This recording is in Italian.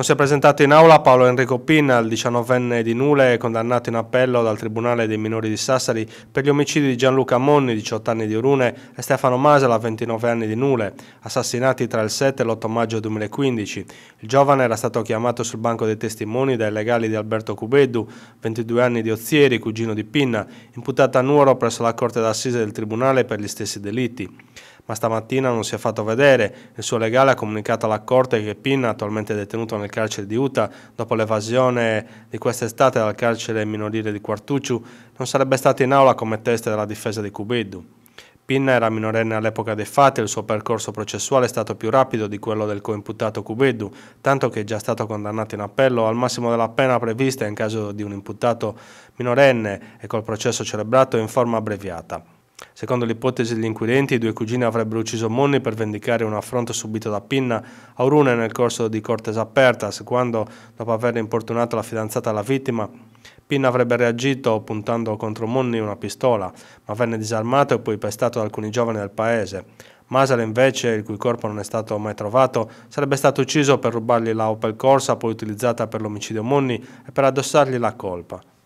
Non si è presentato in aula Paolo Enrico Pinna, il 19enne di Nule, condannato in appello dal Tribunale dei minori di Sassari per gli omicidi di Gianluca Monni, 18 anni di Orune, e Stefano Masala, 29 anni di Nule, assassinati tra il 7 e l'8 maggio 2015. Il giovane era stato chiamato sul banco dei testimoni dai legali di Alberto Cubeddu, 22 anni di Ozieri, cugino di Pinna, imputato a Nuoro presso la Corte d'Assise del Tribunale per gli stessi delitti ma stamattina non si è fatto vedere. Il suo legale ha comunicato alla Corte che Pinna, attualmente detenuto nel carcere di Utah, dopo l'evasione di quest'estate dal carcere minorile di Quartucciu, non sarebbe stato in aula come testa della difesa di Cubeddu. Pinna era minorenne all'epoca dei fatti e il suo percorso processuale è stato più rapido di quello del coimputato Cubeddu, tanto che è già stato condannato in appello al massimo della pena prevista in caso di un imputato minorenne e col processo celebrato in forma abbreviata. Secondo l'ipotesi degli inquirenti, i due cugini avrebbero ucciso Monni per vendicare un affronto subito da Pinna a Urune nel corso di Cortes Apertas, quando, dopo aver importunato la fidanzata alla vittima, Pinna avrebbe reagito puntando contro Monni una pistola, ma venne disarmato e poi pestato da alcuni giovani del paese. Masala invece, il cui corpo non è stato mai trovato, sarebbe stato ucciso per rubargli la Opel Corsa poi utilizzata per l'omicidio Monni e per addossargli la colpa.